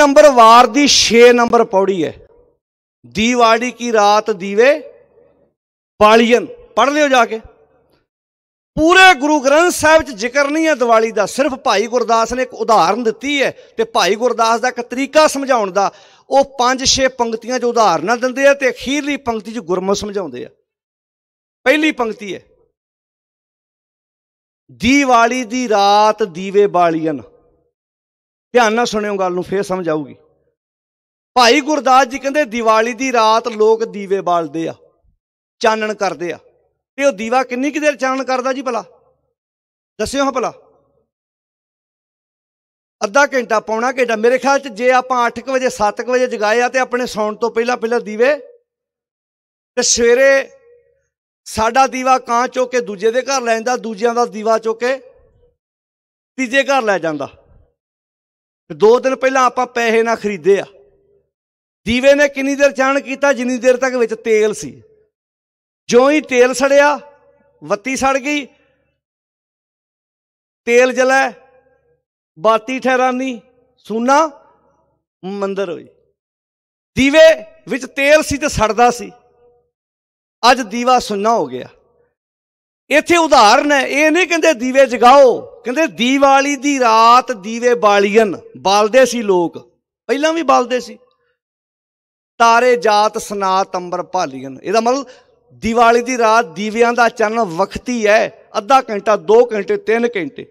number ਵਾਰ ਦੀ 6 number ਪੌੜੀ ਹੈ ਦੀਵਾੜੀ ਕੀ ਰਾਤ ਦੀਵੇ ਪਾਲੀਨ ਪੜ੍ਹ ਲਿਓ ਜਾ ਕੇ ਪੂਰੇ ਗੁਰੂ ਗ੍ਰੰਥ ਸਾਹਿਬ 'ਚ ਜ਼ਿਕਰ ਨਹੀਂ ਹੈ ਦੀਵਾਲੀ ਦਾ ਸਿਰਫ ਭਾਈ ਗੁਰਦਾਸ ਨੇ ਇੱਕ ਉਦਾਹਰਨ ਦਿੱਤੀ ਹੈ ਤੇ ਭਾਈ ਗੁਰਦਾਸ ਦਾ ਇੱਕ ਤਰੀਕਾ ਸਮਝਾਉਣ ਦਾ ਉਹ 5-6 ਪੰਕਤੀਆਂ 'ਚ ਉਦਾਹਰਨਾਂ ਦਿੰਦੇ ਆ ਤੇ ਅਖੀਰਲੀ ਪੰਕਤੀ 'ਚ ਗੁਰਮਤ ਸਮਝਾਉਂਦੇ ਆ ਪਹਿਲੀ ਪੰਕਤੀ ਹੈ ਦੀਵਾਲੀ ਦੀ ਰਾਤ ਦੀਵੇ ਬਾਲੀਆਂ ਧਿਆਨ ਨਾਲ ਸੁਣਿਓ ਗੱਲ ਨੂੰ ਫੇਰ ਸਮਝ ਆਊਗੀ ਭਾਈ ਗੁਰਦਾਸ ਜੀ ਕਹਿੰਦੇ ਦੀਵਾਲੀ ਦੀ ਰਾਤ ਲੋਕ ਦੀਵੇ ਬਾਲਦੇ ਆ ਚਾਨਣ ਕਰਦੇ ਆ ਤੇ ਉਹ ਦੀਵਾ ਕਿੰਨੀ ਕਿ ਦੇਰ ਚਾਨਣ ਕਰਦਾ ਜੀ ਭਲਾ ਦੱਸਿਓ ਹਾਂ ਭਲਾ ਅੱਧਾ ਘੰਟਾ ਪੌਣਾ ਘੰਟਾ ਮੇਰੇ ਖਿਆਲ 'ਚ ਜੇ ਆਪਾਂ 8:00 ਵਜੇ 7:00 ਵਜੇ ਜਗਾਏ ਆ ਤੇ ਆਪਣੇ ਸੌਣ ਤੋਂ ਪਹਿਲਾਂ ਪਹਿਲਾਂ ਦੀਵੇ ਤੇ ਸਵੇਰੇ ਸਾਡਾ ਦੀਵਾ ਕਾਂ ਚੋ ਕੇ ਦੂਜੇ ਦੇ ਘਰ ਲੈ ਜਾਂਦਾ ਦੂਜਿਆਂ ਦਾ ਦੀਵਾ ਚੋ ਕੇ ਤੀਜੇ ਘਰ ਲੈ ਜਾਂਦਾ ਤੇ 2 ਦਿਨ ਪਹਿਲਾਂ ਆਪਾਂ ਪੈਸੇ ਨਾਲ ਖਰੀਦੇ ਆ ਦੀਵੇ ਨੇ ਕਿੰਨੀ ਦੇਰ ਚਾਣ ਕੀਤਾ ਜਿੰਨੀ ਦੇਰ ਤੱਕ ਵਿੱਚ ਤੇਲ ਸੀ ਜਿਉਂ ਹੀ ਤੇਲ ਸੜਿਆ ਬੱਤੀ ਸੜ ਗਈ ਤੇਲ ਜਲੇ ਬਾਤੀ ਠਹਿਰਾਨੀ ਸੂਨਾ ਮੰਦਰ ਹੋਈ ਦੀਵੇ ਵਿੱਚ ਤੇਲ ਸੀ ਤੇ ਸੜਦਾ ਸੀ ਅੱਜ ਦੀਵਾ ਸੁੰਨਾ ਹੋ ਗਿਆ ਇੱਥੇ ਉਦਾਹਰਨ ਹੈ ਇਹ ਨਹੀਂ ਕਹਿੰਦੇ ਦੀਵੇ ਜਗਾਓ ਕਹਿੰਦੇ ਦੀਵਾਲੀ ਦੀ ਰਾਤ ਦੀਵੇ ਬਾਲੀਆਂ ਬਾਲਦੇ ਸੀ ਲੋਕ ਪਹਿਲਾਂ ਵੀ ਬਾਲਦੇ ਸੀ ਤਾਰੇ ਜਾਤ ਸਨਾਤ ਅੰਬਰ ਭਾਲੀਆਂ ਇਹਦਾ ਮਤਲਬ ਦੀਵਾਲੀ ਦੀ ਰਾਤ ਦੀਵਿਆਂ ਦਾ ਚੰਨ ਵਖਤੀ ਹੈ ਅੱਧਾ ਘੰਟਾ 2 ਘੰਟੇ 3 ਘੰਟੇ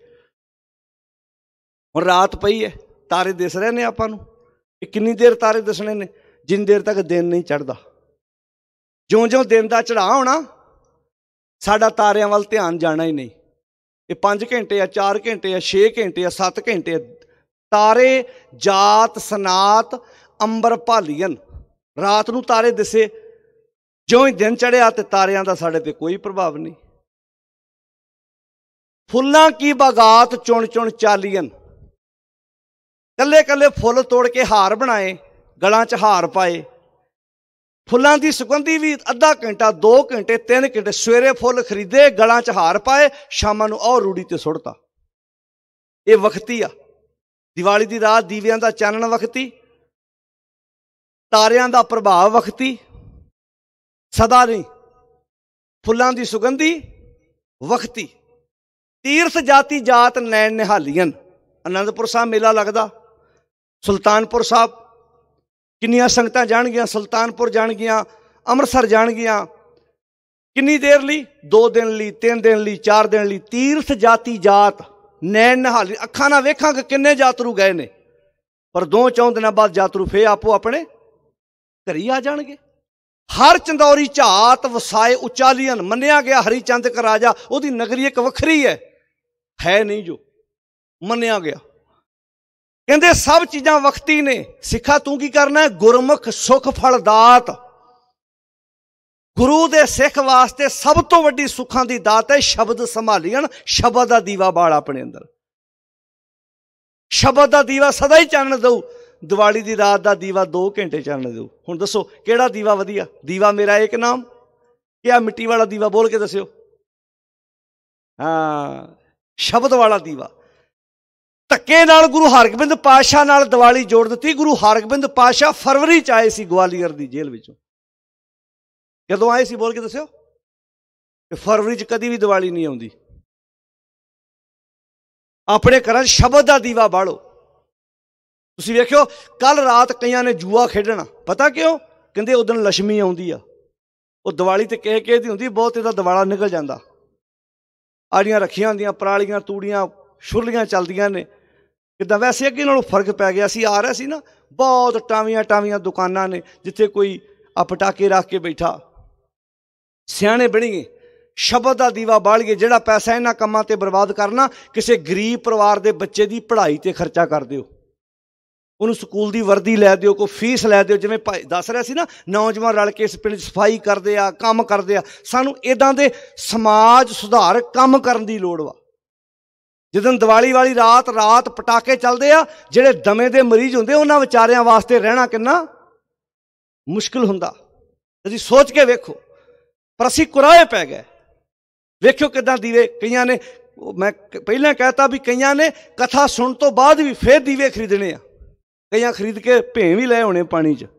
ਹੁਣ ਰਾਤ ਪਈ ਹੈ ਤਾਰੇ ਦਿਸ ਰਹੇ ਨੇ ਆਪਾਂ ਨੂੰ ਇਹ ਕਿੰਨੀ ਦੇਰ ਤਾਰੇ ਦਿਸਣੇ ਨੇ ਜਿੰਨੀ ਦੇਰ ਤੱਕ ਦਿਨ ਨਹੀਂ ਚੜਦਾ ਜਿਉਂ-ਜਿਉਂ ਦਿਨ ਦਾ ਚੜਾਅ ਹੋਣਾ ਸਾਡਾ ਤਾਰਿਆਂ ਵੱਲ ਧਿਆਨ ਜਾਣਾ ਹੀ ਨਹੀਂ ਇਹ 5 ਘੰਟੇ ਆ 4 ਘੰਟੇ ਆ 6 ਘੰਟੇ ਆ 7 ਘੰਟੇ ਆ ਤਾਰੇ ਜਾਤ ਸਨਾਤ ਅੰਬਰ ਭਾਲੀਨ ਰਾਤ ਨੂੰ ਤਾਰੇ ਦਿਸੇ ਜਿਉਂ ਹੀ ਦਿਨ ਚੜਿਆ ਤੇ ਤਾਰਿਆਂ ਦਾ ਸਾਡੇ ਤੇ ਕੋਈ ਪ੍ਰਭਾਵ ਨਹੀਂ ਫੁੱਲਾਂ ਕੀ ਬਗਾਤ ਚੁਣ ਚੁਣ ਚਾਲੀਨ ਕੱਲੇ ਕੱਲੇ ਫੁੱਲ ਤੋੜ ਕੇ ਹਾਰ ਬਣਾਏ ਗਲਾਂ 'ਚ ਹਾਰ ਪਾਏ ਫੁੱਲਾਂ ਦੀ ਸੁਗੰਧੀ ਵੀ ਅੱਧਾ ਘੰਟਾ 2 ਘੰਟੇ 3 ਘੰਟੇ ਸਵੇਰੇ ਫੁੱਲ ਖਰੀਦੇ ਗਲਾਂ 'ਚ ਹਾਰ ਪਾਏ ਸ਼ਾਮਾਂ ਨੂੰ ਔਰ ਰੂੜੀ ਤੇ ਸੁੱਟਤਾ ਇਹ ਵਕਤੀ ਆ ਦੀਵਾਲੀ ਦੀ ਰਾਤ ਦੀਵਿਆਂ ਦਾ ਚਾਨਣ ਵਕਤੀ ਤਾਰਿਆਂ ਦਾ ਪ੍ਰਭਾਵ ਵਕਤੀ ਸਦਾ ਨਹੀਂ ਫੁੱਲਾਂ ਦੀ ਸੁਗੰਧੀ ਵਕਤੀ ਤੀਰਥ ਜਾਤੀ ਜਾਤ ਨੈਣ ਨਿਹਾਲੀਆਂ ਅਨੰਦਪੁਰ ਸਾਹਿਬ ਮੇਲਾ ਲੱਗਦਾ ਸੁਲਤਾਨਪੁਰ ਸਾਹਿਬ ਕਿੰਨੀਆਂ ਸੰਗਤਾਂ ਜਾਣਗੀਆਂ ਸੁਲਤਾਨਪੁਰ ਜਾਣਗੀਆਂ ਅੰਮ੍ਰਿਤਸਰ ਜਾਣਗੀਆਂ ਕਿੰਨੀ ਦੇਰ ਲਈ 2 ਦਿਨ ਲਈ 3 ਦਿਨ ਲਈ 4 ਦਿਨ ਲਈ ਤੀਰਥ ਜਾਤੀ ਜਾਤ ਨੈਣ ਨਹਾਲੀ ਅੱਖਾਂ ਨਾਲ ਵੇਖਾਂ ਕਿ ਕਿੰਨੇ ਯਾਤਰੂ ਗਏ ਨੇ ਪਰ ਦੋ ਚੌਂ ਦਿਨਾਂ ਬਾਅਦ ਯਾਤਰੂ ਫੇ ਆਪੋ ਆਪਣੇ ਘਰੀ ਆ ਜਾਣਗੇ ਹਰ ਚੰਦੌਰੀ ਝਾਤ ਵਸਾਏ ਉਚਾਲੀਆਂ ਮੰਨਿਆ ਗਿਆ ਹਰੀ ਚੰਦ ਕਾ ਰਾਜਾ ਉਹਦੀ ਨਗਰੀ ਇੱਕ ਵੱਖਰੀ ਹੈ ਹੈ ਨਹੀਂ ਜੋ ਮੰਨਿਆ ਗਿਆ ਕਹਿੰਦੇ ਸਭ ਚੀਜ਼ਾਂ ਵਕਤੀ ਨੇ ਸਿੱਖਾ ਤੂੰ ਕੀ ਕਰਨਾ ਹੈ ਗੁਰਮੁਖ ਸੁਖ ਫਲਦਾਤ ਗੁਰੂ ਦੇ ਸਿੱਖ ਵਾਸਤੇ ਸਭ ਤੋਂ ਵੱਡੀ ਸੁੱਖਾਂ ਦੀ ਦਾਤ ਹੈ ਸ਼ਬਦ ਸੰਭਾਲੀਣ ਸ਼ਬਦ ਦਾ ਦੀਵਾ ਬਾਲ ਆਪਣੇ ਅੰਦਰ ਸ਼ਬਦ ਦਾ ਦੀਵਾ ਸਦਾ ਹੀ ਚਾਨਣ ਦਊ ਦੀਵਾਲੀ ਦੀ ਰਾਤ ਦਾ ਦੀਵਾ 2 ਘੰਟੇ ਚਾਨਣ ਦਊ ਹੁਣ ਦੱਸੋ ਕਿਹੜਾ ਦੀਵਾ ਵਧੀਆ ਦੀਵਾ ਮੇਰਾ ਇੱਕ ਨਾਮ ਕਿ ਆ ਮਿੱਟੀ ਵਾਲਾ ਦੀਵਾ ਬੋਲ ਕੇ ਦੱਸਿਓ ਹਾਂ ਸ਼ਬਦ ਵਾਲਾ ਦੀਵਾ ਧੱਕੇ ਨਾਲ ਗੁਰੂ ਹਰਗੋਬਿੰਦ ਪਾਸ਼ਾ ਨਾਲ ਦੀਵਾਲੀ ਜੋੜ ਦਿੱਤੀ ਗੁਰੂ ਹਰਗੋਬਿੰਦ ਪਾਸ਼ਾ ਫਰਵਰੀ ਚ ਆਏ ਸੀ ਗਵਾਲੀਅਰ ਦੀ ਜੇਲ੍ਹ ਵਿੱਚੋਂ ਕਦੋਂ ਆਏ ਸੀ ਬੋਲ ਕੇ ਦੱਸਿਓ ਕਿ ਫਰਵਰੀ ਚ ਕਦੀ ਵੀ ਦੀਵਾਲੀ ਨਹੀਂ ਆਉਂਦੀ ਆਪਣੇ ਘਰਾਂ ਸ਼ਬਦ ਦਾ ਦੀਵਾ ਬਾਲੋ ਤੁਸੀਂ ਵੇਖਿਓ ਕੱਲ ਰਾਤ ਕਈਆਂ ਨੇ ਜੂਆ ਖੇਡਣਾ ਪਤਾ ਕਿਉਂ ਕਹਿੰਦੇ ਉਦੋਂ ਲక్ష్ਮੀ ਆਉਂਦੀ ਆ ਉਹ ਦੀਵਾਲੀ ਤੇ ਕਹਿ ਕੇ ਦੀ ਹੁੰਦੀ ਬਹੁਤ ਇਹਦਾ ਦਿਵਾਲਾ ਨਿਕਲ ਜਾਂਦਾ ਆੜੀਆਂ ਰੱਖੀਆਂ ਹੁੰਦੀਆਂ ਪਰਾਲੀਆਂ ਤੂੜੀਆਂ ਛੁਰਲੀਆਂ ਚੱਲਦੀਆਂ ਨੇ ਕਿਦਾਂ ਵੈਸੇ ਅੱਗੇ ਨਾਲੋਂ ਫਰਕ ਪੈ ਗਿਆ ਸੀ ਆ ਰਿਹਾ ਸੀ ਨਾ ਬਹੁਤ ਟਾਵੀਆਂ ਟਾਵੀਆਂ ਦੁਕਾਨਾਂ ਨੇ ਜਿੱਥੇ ਕੋਈ ਆ ਪਟਾਕੇ ਰੱਖ ਕੇ ਬੈਠਾ ਸਿਆਣੇ ਬਣੀਏ ਸ਼ਬਦ ਦਾ ਦੀਵਾ ਬਾਲ ਕੇ ਜਿਹੜਾ ਪੈਸਾ ਇਹਨਾਂ ਕੰਮਾਂ ਤੇ ਬਰਬਾਦ ਕਰਨਾ ਕਿਸੇ ਗਰੀਬ ਪਰਿਵਾਰ ਦੇ ਬੱਚੇ ਦੀ ਪੜ੍ਹਾਈ ਤੇ ਖਰਚਾ ਕਰ ਦਿਓ ਉਹਨੂੰ ਸਕੂਲ ਦੀ ਵਰਦੀ ਲੈ ਦਿਓ ਕੋ ਫੀਸ ਲੈ ਦਿਓ ਜਿਵੇਂ ਦੱਸ ਰਿਹਾ ਸੀ ਨਾ ਨੌਜਵਾਨ ਰਲ ਕੇ ਇਸ ਪਿੰਡ ਸਫਾਈ ਕਰਦੇ ਆ ਕੰਮ ਕਰਦੇ ਆ ਸਾਨੂੰ ਇਦਾਂ ਦੇ ਸਮਾਜ ਸੁਧਾਰ ਕੰਮ ਕਰਨ ਦੀ ਲੋੜ ਵਾ ਜਦੋਂ ਦੀਵਾਲੀ ਵਾਲੀ ਰਾਤ ਰਾਤ ਪਟਾਕੇ ਚੱਲਦੇ ਆ ਜਿਹੜੇ ਦਮੇ ਦੇ ਮਰੀਜ਼ ਹੁੰਦੇ ਉਹਨਾਂ ਵਿਚਾਰਿਆਂ ਵਾਸਤੇ ਰਹਿਣਾ ਕਿੰਨਾ ਮੁਸ਼ਕਲ ਹੁੰਦਾ ਤੁਸੀਂ ਸੋਚ ਕੇ ਵੇਖੋ ਪਰ ਅਸੀਂ ਕੁਰਾਏ ਪੈ ਗਏ ਵੇਖਿਓ ਕਿਦਾਂ ਦੀਵੇ ਕਈਆਂ ਨੇ ਮੈਂ ਪਹਿਲਾਂ ਕਹਿਤਾ ਵੀ ਕਈਆਂ ਨੇ ਕਥਾ ਸੁਣਨ ਤੋਂ ਬਾਅਦ ਵੀ ਫੇਰ ਦੀਵੇ ਖਰੀਦਣੇ ਆ ਕਈਆਂ ਖਰੀਦ ਕੇ ਭੇਂ ਵੀ ਲੈ ਹੋਣੇ ਪਾਣੀ 'ਚ